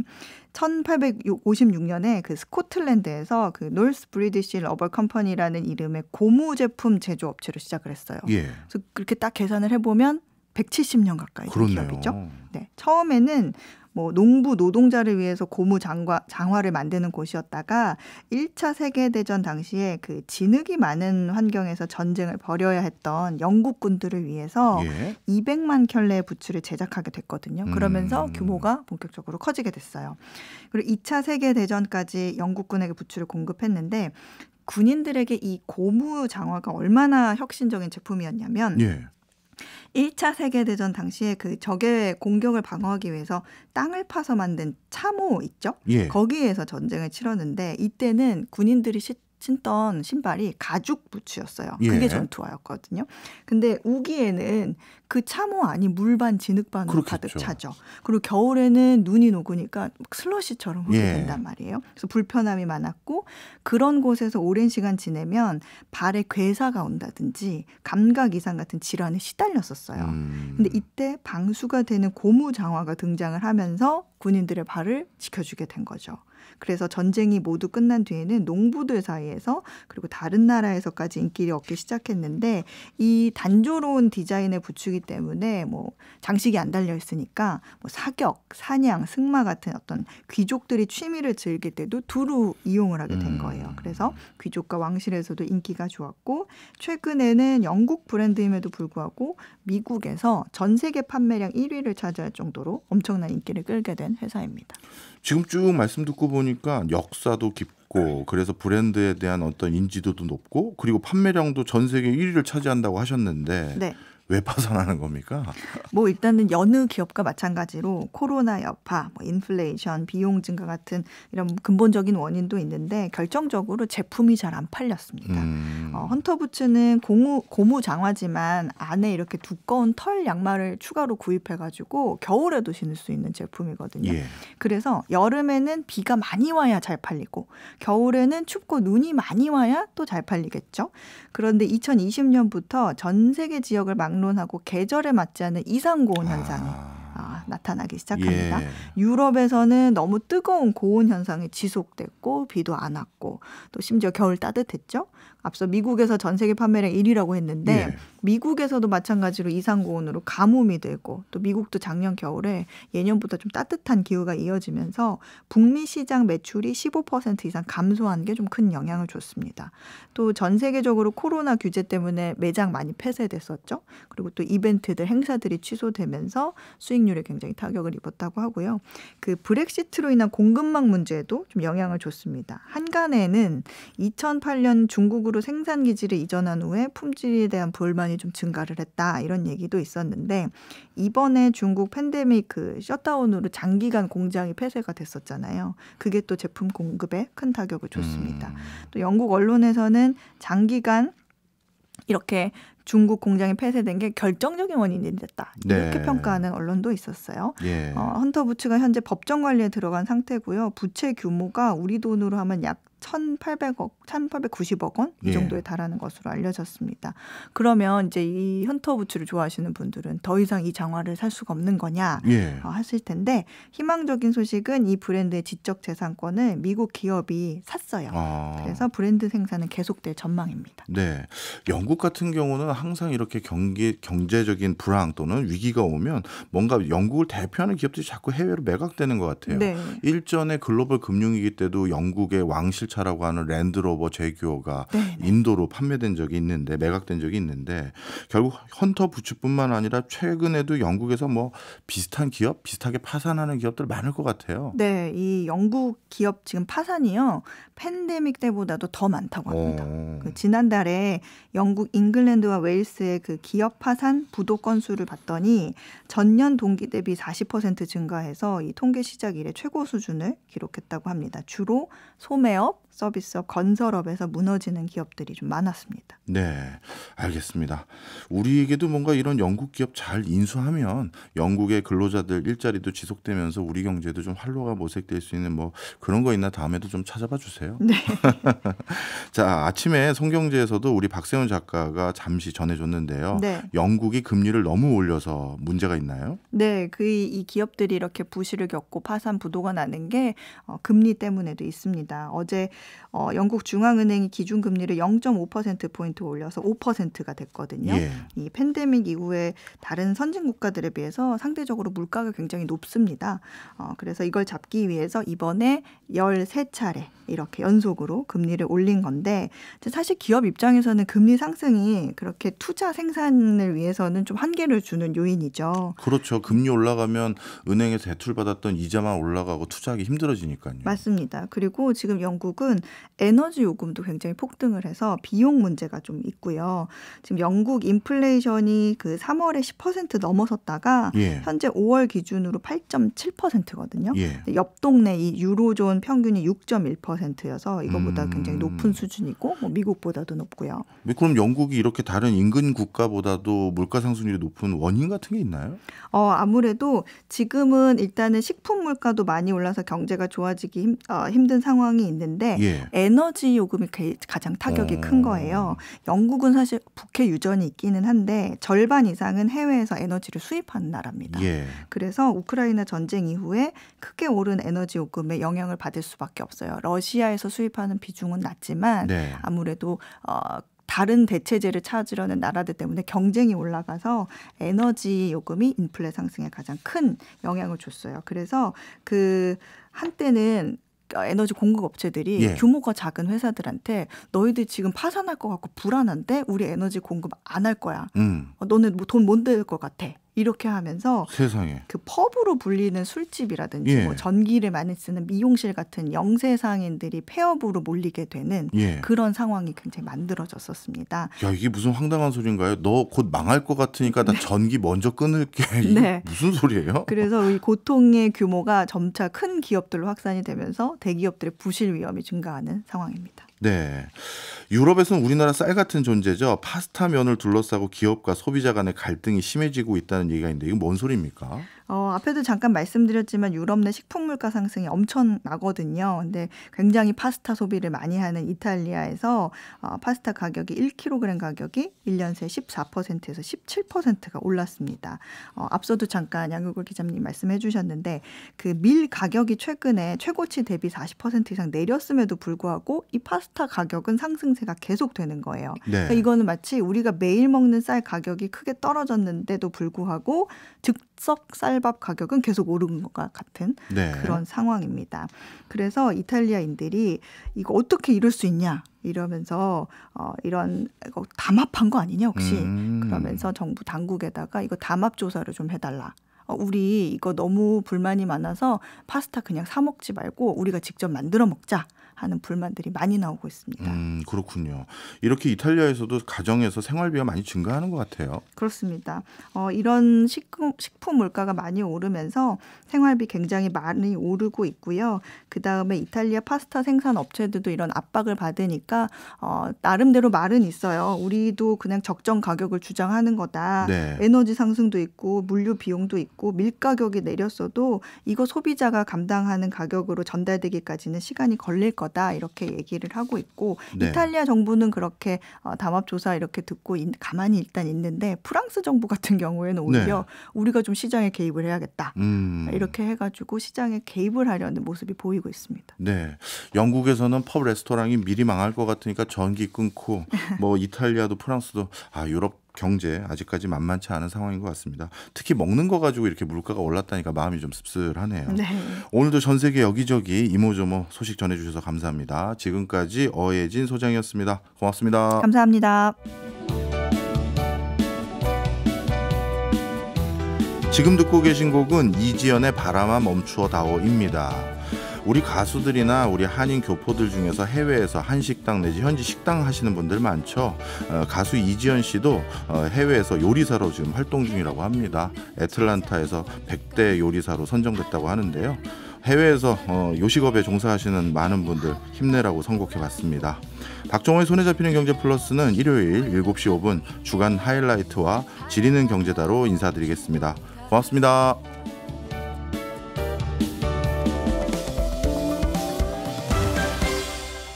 C: 1856년에 그 스코틀랜드에서 그 놀스 브리디시 러버 컴퍼니라는 이름의 고무 제품 제조 업체를 시작을 했어요. 예. 그래서 그렇게 딱 계산을 해 보면 170년 가까이 기업이죠. 네. 처음에는 뭐 농부 노동자를 위해서 고무 장화, 장화를 만드는 곳이었다가 1차 세계 대전 당시에 그 진흙이 많은 환경에서 전쟁을 벌여야 했던 영국군들을 위해서 예. 200만 켤레의 부츠를 제작하게 됐거든요. 그러면서 음. 규모가 본격적으로 커지게 됐어요. 그리고 2차 세계 대전까지 영국군에게 부츠를 공급했는데 군인들에게 이 고무 장화가 얼마나 혁신적인 제품이었냐면 예. 1차 세계대전 당시에 그 적의 공격을 방어하기 위해서 땅을 파서 만든 참호 있죠? 예. 거기에서 전쟁을 치렀는데 이때는 군인들이 시, 신던 신발이 가죽 부츠였어요. 예. 그게 전투화였거든요. 근데 우기에는 그 참호 아니 물반 진흙반으로 가득 차죠. 그리고 겨울에는 눈이 녹으니까 슬러시처럼 흐게 예. 된단 말이에요. 그래서 불편함이 많았고 그런 곳에서 오랜 시간 지내면 발에 괴사가 온다든지 감각 이상 같은 질환에 시달렸었어요. 음. 근데 이때 방수가 되는 고무 장화가 등장을 하면서 군인들의 발을 지켜주게 된 거죠. 그래서 전쟁이 모두 끝난 뒤에는 농부들 사이에서 그리고 다른 나라에서까지 인기를 얻기 시작했는데 이 단조로운 디자인의 부추기 때문에 뭐 장식이 안 달려 있으니까 뭐 사격, 사냥, 승마 같은 어떤 귀족들이 취미를 즐길 때도 두루 이용을 하게 된 음. 거예요. 그래서 귀족과 왕실에서도 인기가 좋았고 최근에는 영국 브랜드임에도 불구하고 미국에서 전 세계 판매량 1위를 차지할 정도로 엄청난 인기를 끌게 된 회사입니다.
A: 지금 쭉 말씀 듣고 보니까 역사도 깊고 그래서 브랜드에 대한 어떤 인지도도 높고 그리고 판매량도 전 세계 1위를 차지한다고 하셨는데 네. 왜 파산하는 겁니까? (laughs)
C: 뭐 일단은 여느 기업과 마찬가지로 코로나 여파, 뭐 인플레이션, 비용 증가 같은 이런 근본적인 원인도 있는데 결정적으로 제품이 잘 안 팔렸습니다. 음. 어, 헌터 부츠는 고무, 고무 장화지만 안에 이렇게 두꺼운 털 양말을 추가로 구입해가지고 겨울에도 신을 수 있는 제품이거든요. 예. 그래서 여름에는 비가 많이 와야 잘 팔리고 겨울에는 춥고 눈이 많이 와야 또 잘 팔리겠죠. 그런데 2020년부터 전 세계 지역을 막는 강론하고 계절에 맞지 않는 이상고온 아. 현상이 아. 나타나기 시작합니다. 예. 유럽에서는 너무 뜨거운 고온 현상이 지속됐고 비도 안 왔고 또 심지어 겨울 따뜻했죠. 앞서 미국에서 전 세계 판매량 1위라고 했는데 예. 미국에서도 마찬가지로 이상 고온으로 가뭄이 되고 또 미국도 작년 겨울에 예년보다 좀 따뜻한 기후가 이어지면서 북미 시장 매출이 15% 이상 감소한 게 좀 큰 영향을 줬습니다. 또 전 세계적으로 코로나 규제 때문에 매장 많이 폐쇄됐었죠. 그리고 또 이벤트들 행사들이 취소되면서 수익률이 굉장히 타격을 입었다고 하고요. 그 브렉시트로 인한 공급망 문제에도 좀 영향을 줬습니다. 한간에는 2008년 중국으로 생산 기지를 이전한 후에 품질에 대한 불만이 좀 증가를 했다 이런 얘기도 있었는데 이번에 중국 팬데믹 그 셧다운으로 장기간 공장이 폐쇄가 됐었잖아요. 그게 또 제품 공급에 큰 타격을 줬습니다. 음. 또 영국 언론에서는 장기간 이렇게 중국 공장이 폐쇄된 게 결정적인 원인이 됐다 이렇게 네. 평가하는 언론도 있었어요. 예. 어, 헌터 부츠가 현재 법정 관리에 들어간 상태고요. 부채 규모가 우리 돈으로 하면 약 1,800억, 1,890억 원 이 정도에 달하는 것으로 알려졌습니다. 그러면 이제 이 현토 부츠를 좋아하시는 분들은 더 이상 이 장화를 살 수가 없는 거냐 예. 어, 하실 텐데 희망적인 소식은 이 브랜드의 지적 재산권을 미국 기업이 샀어요.
A: 아. 그래서
C: 브랜드 생산은 계속될 전망입니다.
A: 네, 영국 같은 경우는 항상 이렇게 경기 경제적인 불황 또는 위기가 오면 뭔가 영국을 대표하는 기업들이 자꾸 해외로 매각되는 것 같아요. 네. 일전에 글로벌 금융위기 때도 영국의 왕실 전기차라고 하는 랜드로버 제규어가 네, 네. 인도로 판매된 적이 있는데 매각된 적이 있는데 결국 헌터 부츠뿐만 아니라 최근에도 영국에서 뭐 비슷한 기업 비슷하게 파산하는 기업들 많을 것 같아요.
C: 네, 이 영국 기업 지금 파산이요 팬데믹 때보다도 더 많다고 합니다. 어. 그 지난달에 영국 잉글랜드와 웨일스의 그 기업 파산 부도 건수를 봤더니 전년 동기 대비 40% 증가해서 이 통계 시작 이래 최고 수준을 기록했다고 합니다. 주로 소매업, 서비스업, 건설업에서 무너지는 기업들이 좀 많았습니다.
A: 네, 알겠습니다. 우리에게도 뭔가 이런 영국 기업 잘 인수하면 영국의 근로자들 일자리도 지속되면서 우리 경제도 좀 활로가 모색될 수 있는 뭐 그런 거 있나 다음에도 좀 찾아봐 주세요. 네.
C: (laughs)
A: 자, 아침에 성경제에서도 우리 박세훈 작가가 잠시 전해줬는데요. 네. 영국이 금리를 너무 올려서 문제가 있나요?
C: 네, 그 이 기업들이 이렇게 부실을 겪고 파산 부도가 나는 게 어, 금리 때문에도 있습니다. 어제 어, 영국 중앙은행이 기준금리를 0.5%포인트 올려서 5%가 됐거든요. 예. 이 팬데믹 이후에 다른 선진 국가들에 비해서 상대적으로 물가가 굉장히 높습니다. 어, 그래서 이걸 잡기 위해서 이번에 13차례 이렇게 연속으로 금리를 올린 건데 사실 기업 입장에서는 금리 상승이 그렇게 투자 생산을 위해서는 좀 한계를 주는 요인이죠.
A: 그렇죠. 금리 올라가면 은행에서 대출 받았던 이자만 올라가고 투자하기 힘들어지니까요.
C: 맞습니다. 그리고 지금 영국은 영국은 에너지 요금도 굉장히 폭등을 해서 비용 문제가 좀 있고요. 지금 영국 인플레이션이 그 3월에 10% 넘어섰다가 예. 현재 5월 기준으로 8.7%거든요. 예. 옆 동네 이 유로존 평균이 6.1%여서 이거보다 음. 굉장히 높은 수준이고 뭐 미국보다도 높고요.
A: 네, 그럼 영국이 이렇게 다른 인근 국가보다도 물가 상승률이 높은 원인 같은 게 있나요?
C: 어 아무래도 지금은 일단은 식품 물가도 많이 올라서 경제가 좋아지기 힘, 어, 힘든 상황이 있는데 예. 에너지 요금이 가장 타격이 어. 큰 거예요. 영국은 사실 북해 유전이 있기는 한데 절반 이상은 해외에서 에너지를 수입하는 나라입니다. 예. 그래서 우크라이나 전쟁 이후에 크게 오른 에너지 요금에 영향을 받을 수밖에 없어요. 러시아에서 수입하는 비중은 낮지만 네. 아무래도 어, 다른 대체제를 찾으려는 나라들 때문에 경쟁이 올라가서 에너지 요금이 인플레 상승에 가장 큰 영향을 줬어요. 그래서 그 한때는 어, 에너지 공급 업체들이 예. 규모가 작은 회사들한테 너희들 지금 파산할 것 같고 불안한데 우리 에너지 공급 안 할 거야. 음. 어, 너네 뭐 돈못 낼 것 같아. 이렇게 하면서 세상에. 그 펍으로 불리는 술집이라든지 예. 뭐 전기를 많이 쓰는 미용실 같은 영세 상인들이 폐업으로 몰리게 되는 예. 그런 상황이 굉장히 만들어졌었습니다.
A: 야 이게 무슨 황당한 소린가요? 너 곧 망할 것 같으니까 나 네. 전기 먼저 끊을게. (laughs) 네. 무슨 소리예요?
C: 그래서 이 고통의 규모가 점차 큰 기업들로 확산이 되면서 대기업들의 부실 위험이 증가하는 상황입니다.
A: 네. 유럽에서는 우리나라 쌀 같은 존재죠. 파스타면을 둘러싸고 기업과 소비자 간의 갈등이 심해지고 있다는 얘기가 있는데 이건 뭔 소리입니까?
C: 어, 앞에도 잠깐 말씀드렸지만 유럽 내 식품 물가 상승이 엄청나거든요. 근데 굉장히 파스타 소비를 많이 하는 이탈리아에서 어, 파스타 가격이 1kg 가격이 1년 새 14%에서 17%가 올랐습니다. 어, 앞서도 잠깐 양육을 기자님 말씀해 주셨는데 그 밀 가격이 최근에 최고치 대비 40% 이상 내렸음에도 불구하고 이 파스타 가격은 상승세가 계속되는 거예요. 네. 그러니까 이거는 마치 우리가 매일 먹는 쌀 가격이 크게 떨어졌는데도 불구하고 즉 즉석 쌀밥 가격은 계속 오른 것과 같은 네. 그런 상황입니다. 그래서 이탈리아인들이 이거 어떻게 이럴 수 있냐 이러면서 어, 이런 이거 담합한 거 아니냐 혹시 음. 그러면서 정부 당국에다가 이거 담합 조사를 좀 해달라. 어, 우리 이거 너무 불만이 많아서 파스타 그냥 사 먹지 말고 우리가 직접 만들어 먹자. 하는 불만들이 많이 나오고 있습니다.
A: 음, 그렇군요. 이렇게 이탈리아에서도 가정에서 생활비가 많이 증가하는 것 같아요.
C: 그렇습니다. 어, 이런 식품, 식품 물가가 많이 오르면서 생활비 굉장히 많이 오르고 있고요. 그 다음에 이탈리아 파스타 생산 업체들도 이런 압박을 받으니까 어, 나름대로 말은 있어요. 우리도 그냥 적정 가격을 주장하는 거다. 네. 에너지 상승도 있고 물류 비용도 있고 밀 가격이 내렸어도 이거 소비자가 감당하는 가격으로 전달되기까지는 시간이 걸릴 거다. 거다 이렇게 얘기를 하고 있고 네. 이탈리아 정부는 그렇게 어, 담합 조사 이렇게 듣고 가만히 일단 있는데 프랑스 정부 같은 경우에는 네. 오히려 네. 우리가 좀 시장에 개입을 해야겠다 음. 이렇게 해가지고 시장에 개입을 하려는 모습이 보이고 있습니다.
A: 네, 영국에서는 펍 레스토랑이 미리 망할 것 같으니까 전기 끊고 (laughs) 뭐 이탈리아도 프랑스도 아 유럽 경제 아직까지 만만치 않은 상황인 것 같습니다. 특히 먹는 거 가지고 이렇게 물가가 올랐다니까 마음이 좀 씁쓸하네요. 네. 오늘도 전 세계 여기저기 이모저모 소식 전해주셔서 감사합니다. 지금까지 어예진 소장이었습니다. 고맙습니다.
C: 감사합니다.
A: 지금 듣고 계신 곡은 이지연의 바람아 멈추어다오입니다. 우리 가수들이나 우리 한인 교포들 중에서 해외에서 한식당 내지 현지 식당 하시는 분들 많죠. 어, 가수 이지연 씨도 어, 해외에서 요리사로 지금 활동 중이라고 합니다. 애틀란타에서 100대 요리사로 선정됐다고 하는데요. 해외에서 어, 요식업에 종사하시는 많은 분들 힘내라고 선곡해봤습니다. 박종호의 손에 잡히는 경제 플러스는 일요일 7시 5분 주간 하이라이트와 지리는 경제다로 인사드리겠습니다. 고맙습니다.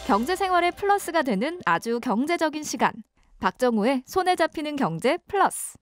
C: 경제 생활에 플러스가 되는 아주 경제적인 시간. 박정우의 손에 잡히는 경제 플러스.